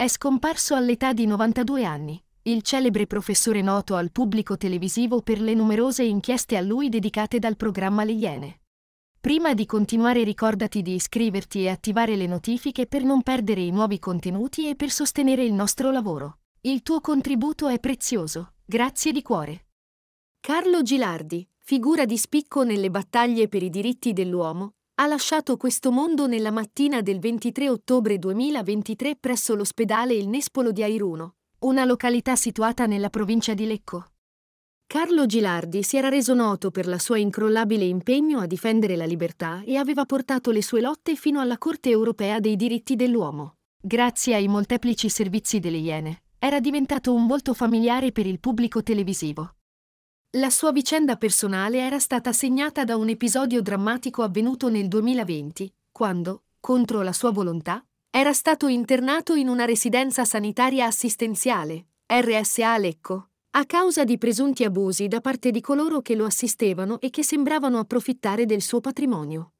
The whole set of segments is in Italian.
È scomparso all'età di 92 anni, il celebre professore noto al pubblico televisivo per le numerose inchieste a lui dedicate dal programma Le Iene. Prima di continuare ricordati di iscriverti e attivare le notifiche per non perdere i nuovi contenuti e per sostenere il nostro lavoro. Il tuo contributo è prezioso, grazie di cuore. Carlo Gilardi, figura di spicco nelle battaglie per i diritti dell'uomo, ha lasciato questo mondo nella mattina del 23 ottobre 2023 presso l'ospedale Il Nespolo di Airuno, una località situata nella provincia di Lecco. Carlo Gilardi si era reso noto per la sua incrollabile impegno a difendere la libertà e aveva portato le sue lotte fino alla Corte europea dei diritti dell'uomo. Grazie ai molteplici servizi delle Iene, era diventato un volto familiare per il pubblico televisivo. La sua vicenda personale era stata segnata da un episodio drammatico avvenuto nel 2020, quando, contro la sua volontà, era stato internato in una residenza sanitaria assistenziale, RSA Lecco, a causa di presunti abusi da parte di coloro che lo assistevano e che sembravano approfittare del suo patrimonio.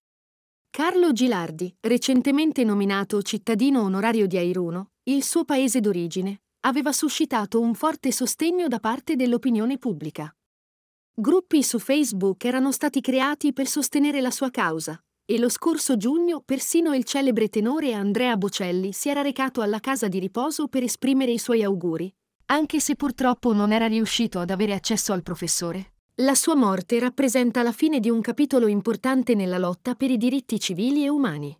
Carlo Gilardi, recentemente nominato cittadino onorario di Airuno, il suo paese d'origine, aveva suscitato un forte sostegno da parte dell'opinione pubblica. Gruppi su Facebook erano stati creati per sostenere la sua causa e lo scorso giugno persino il celebre tenore Andrea Bocelli si era recato alla casa di riposo per esprimere i suoi auguri, anche se purtroppo non era riuscito ad avere accesso al professore. La sua morte rappresenta la fine di un capitolo importante nella lotta per i diritti civili e umani.